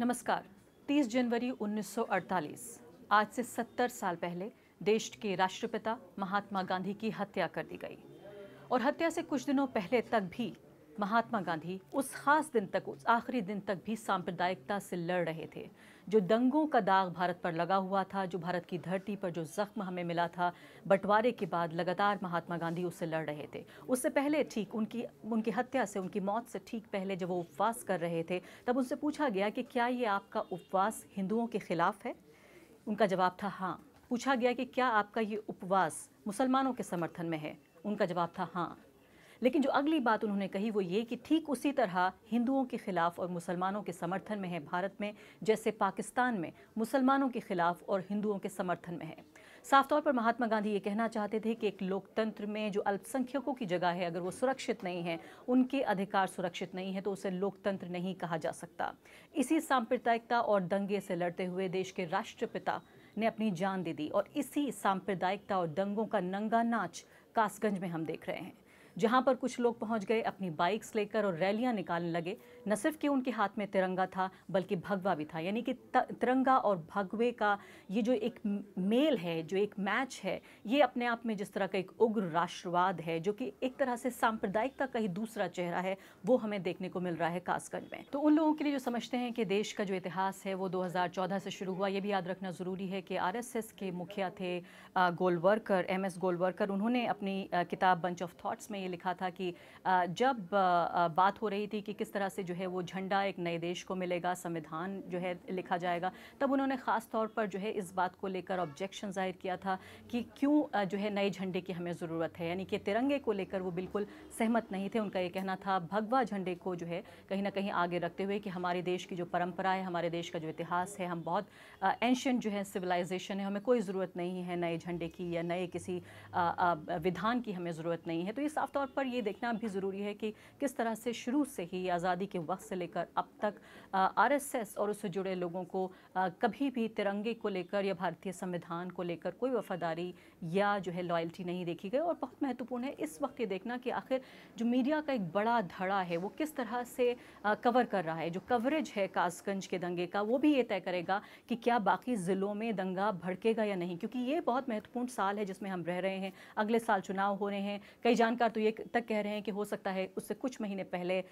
नमस्कार 30 जनवरी 1948 आज से 70 साल पहले देश के राष्ट्रपिता महात्मा गांधी की हत्या कर दी गई और हत्या से कुछ दिनों पहले तक भी महात्मा गांधी उस खास दिन तक उस आखिरी दिन तक भी सांप्रदायिकता से लड़ रहे थे जो दंगों का दाग भारत पर लगा हुआ था जो भारत की धरती पर जो ज़ख्म हमें मिला था बंटवारे के बाद लगातार महात्मा गांधी उससे लड़ रहे थे उससे पहले ठीक उनकी उनकी हत्या से उनकी मौत से ठीक पहले जब वो उपवास कर रहे थे तब उनसे पूछा गया कि क्या ये आपका उपवास हिंदुओं के ख़िलाफ़ है उनका जवाब था हाँ पूछा गया कि क्या आपका ये उपवास मुसलमानों के समर्थन में है उनका जवाब था हाँ लेकिन जो अगली बात उन्होंने कही वो ये कि ठीक उसी तरह हिंदुओं के खिलाफ और मुसलमानों के समर्थन में है भारत में जैसे पाकिस्तान में मुसलमानों के खिलाफ और हिंदुओं के समर्थन में है साफ तौर पर महात्मा गांधी ये कहना चाहते थे कि एक लोकतंत्र में जो अल्पसंख्यकों की जगह है अगर वो सुरक्षित नहीं है उनके अधिकार सुरक्षित नहीं है तो उसे लोकतंत्र नहीं कहा जा सकता इसी सांप्रदायिकता और दंगे से लड़ते हुए देश के राष्ट्रपिता ने अपनी जान दे दी और इसी सांप्रदायिकता और दंगों का नंगा नाच कासगंज में हम देख रहे हैं जहां पर कुछ लोग पहुंच गए अपनी बाइक्स लेकर और रैलियां निकालने लगे न सिर्फ कि उनके हाथ में तिरंगा था बल्कि भगवा भी था यानी कि तिरंगा और भगवे का ये जो एक मेल है जो एक मैच है ये अपने आप में जिस तरह का एक उग्र राष्ट्रवाद है जो कि एक तरह से सांप्रदायिकता का ही दूसरा चेहरा है वो हमें देखने को मिल रहा है कासगंज में तो उन लोगों के लिए जो समझते हैं कि देश का जो इतिहास है वो दो से शुरू हुआ ये भी याद रखना ज़रूरी है कि आर के मुखिया थे गोलवर्कर एम एस गोलवर्कर उन्होंने अपनी किताब बंच ऑफ थाट्स में ये लिखा था कि जब बात हो रही थी कि किस तरह से जो है वो झंडा एक नए देश को मिलेगा संविधान जो है लिखा जाएगा तब उन्होंने ख़ास तौर पर जो है इस बात को लेकर ऑब्जेक्शन जाहिर किया था कि क्यों जो है नए झंडे की हमें ज़रूरत है यानी कि तिरंगे को लेकर वो बिल्कुल सहमत नहीं थे उनका ये कहना था भगवा झंडे को जो है कहीं ना कहीं आगे रखते हुए कि हमारे देश की जो परंपरा है हमारे देश का जो इतिहास है हम बहुत एंशंट जो है सिविलाइजेशन है हमें कोई ज़रूरत नहीं है नए झंडे की या नए किसी विधान की हमें ज़रूरत नहीं है तो ये साफ तौर पर ये देखना भी ज़रूरी है कि किस तरह से शुरू से ही आज़ादी के वक्त से लेकर अब तक आरएसएस और उससे जुड़े लोगों को कभी भी तिरंगे को लेकर या भारतीय संविधान को लेकर कोई वफादारी या जो है लॉयल्टी नहीं देखी गई और बहुत महत्वपूर्ण है इस वक्त ये देखना कि आखिर जो मीडिया का एक बड़ा धड़ा है वो किस तरह से कवर कर रहा है जो कवरेज है कासगंज के दंगे का वो भी ये तय करेगा कि क्या बाकी ज़िलों में दंगा भड़केगा या नहीं क्योंकि ये बहुत महत्वपूर्ण साल है जिसमें हम रह रहे हैं अगले साल चुनाव हो रहे हैं कई जानकार तो ये तक कह रहे हैं कि हो सकता है उससे कुछ महीने पहले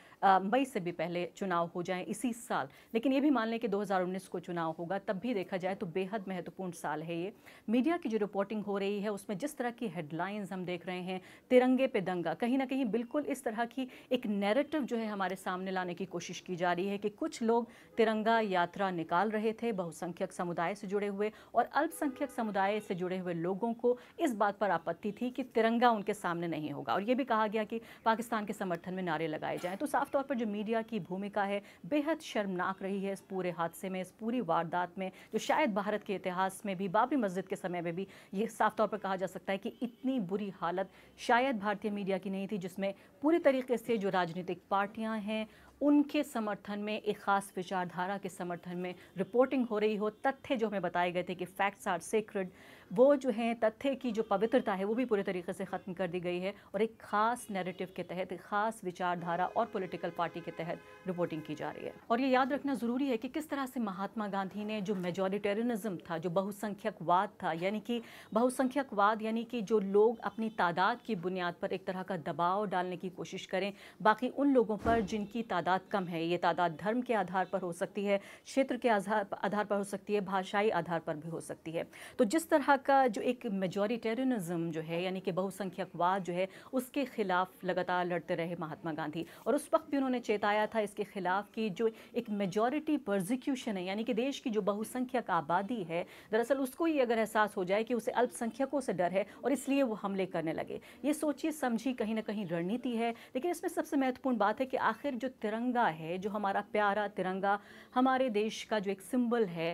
मई से भी पहले चुनाव हो जाए इसी साल लेकिन ये भी मान लें कि 2019 को चुनाव होगा तब भी देखा जाए तो बेहद महत्वपूर्ण साल है ये मीडिया की जो रिपोर्टिंग हो रही है उसमें जिस तरह की हेडलाइंस हम देख रहे हैं तिरंगे पे दंगा कहीं ना कहीं बिल्कुल इस तरह की एक नैरेटिव जो है हमारे सामने लाने की कोशिश की जा रही है कि कुछ लोग तिरंगा यात्रा निकाल रहे थे बहुसंख्यक समुदाय से जुड़े हुए और अल्पसंख्यक समुदाय से जुड़े हुए लोगों को इस बात पर आपत्ति थी कि तिरंगा उनके सामने नहीं होगा और ये भी भी कहा गया कि पाकिस्तान के समर्थन में नारे लगाए जाएँ तो साफ तौर पर जो मीडिया की भूमिका है बेहद शर्मनाक रही है इस पूरे हादसे में इस पूरी वारदात में जो शायद भारत के इतिहास में भी बाबरी मस्जिद के समय में भी ये साफ तौर पर कहा जा सकता है कि इतनी बुरी हालत शायद भारतीय मीडिया की नहीं थी जिसमें पूरी तरीके से जो राजनीतिक पार्टियाँ हैं उनके समर्थन में एक ख़ास विचारधारा के समर्थन में रिपोर्टिंग हो रही हो तथ्य जो हमें बताए गए थे कि फैक्ट्स आर सीक्रेट वो जो हैं तथ्य की जो पवित्रता है वो भी पूरे तरीके से ख़त्म कर दी गई है और एक ख़ास नैरेटिव के तहत एक ख़ास विचारधारा और पॉलिटिकल पार्टी के तहत रिपोर्टिंग की जा रही है और ये याद रखना ज़रूरी है कि किस तरह से महात्मा गांधी ने जो मेजोरिटेरियनिज्म था जो बहुसंख्यकवाद था यानी कि बहुसंख्यकवाद यानी कि जो लोग अपनी तादाद की बुनियाद पर एक तरह का दबाव डालने की कोशिश करें बाकी उन लोगों पर जिनकी तादाद तादाद कम है ये तादाद धर्म के आधार पर हो सकती है क्षेत्र के आधार पर हो सकती है भाषाई आधार पर भी हो सकती है तो जिस तरह का जो एक मेजोरिटेरियनिज्म जो है यानी कि बहुसंख्यकवाद जो है उसके खिलाफ लगातार लड़ते रहे महात्मा गांधी और उस वक्त भी उन्होंने चेताया था इसके खिलाफ कि जो एक मेजोरिटी प्रोजिक्यूशन है यानी कि देश की जो बहुसंख्यक आबादी है दरअसल उसको ही अगर एहसास हो जाए कि उसे अल्पसंख्यकों से डर है और इसलिए वो हमले करने लगे ये सोचिए समझी कहीं ना कहीं रणनीति है लेकिन इसमें सबसे महत्वपूर्ण बात है कि आखिर जो तिरंगा है जो हमारा प्यारा तिरंगा हमारे देश का जो एक सिंबल है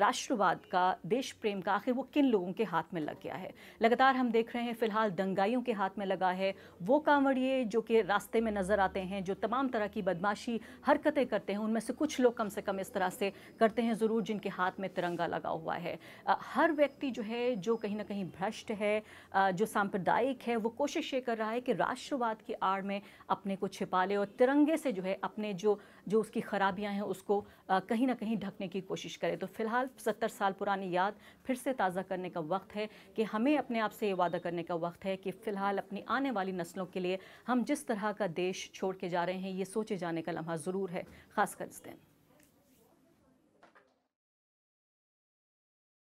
राष्ट्रवाद का देश प्रेम का आखिर वो किन लोगों के हाथ में लग गया है लगातार हम देख रहे हैं फिलहाल दंगाइयों के हाथ में लगा है वो कांवड़िए जो कि रास्ते में नज़र आते हैं जो तमाम तरह की बदमाशी हरकतें करते हैं उनमें से कुछ लोग कम से कम इस तरह से करते हैं ज़रूर जिनके हाथ में तिरंगा लगा हुआ है हर व्यक्ति जो है जो कहीं ना कहीं भ्रष्ट है जो सांप्रदायिक है वो कोशिश ये कर रहा है कि राष्ट्रवाद की आड़ में अपने को छिपा ले और तिरंगे से जो है अपने जो जो उसकी ख़राबियाँ हैं उसको कहीं ना कहीं ढकने की कोशिश करें तो फिलहाल सत्तर साल पुरानी याद फिर से ताज़ा करने का वक्त है कि हमें अपने आप से ये वादा करने का वक्त है कि फ़िलहाल अपनी आने वाली नस्लों के लिए हम जिस तरह का देश छोड़ के जा रहे हैं ये सोचे जाने का लम्हा ज़रूर है ख़ासकर इस दिन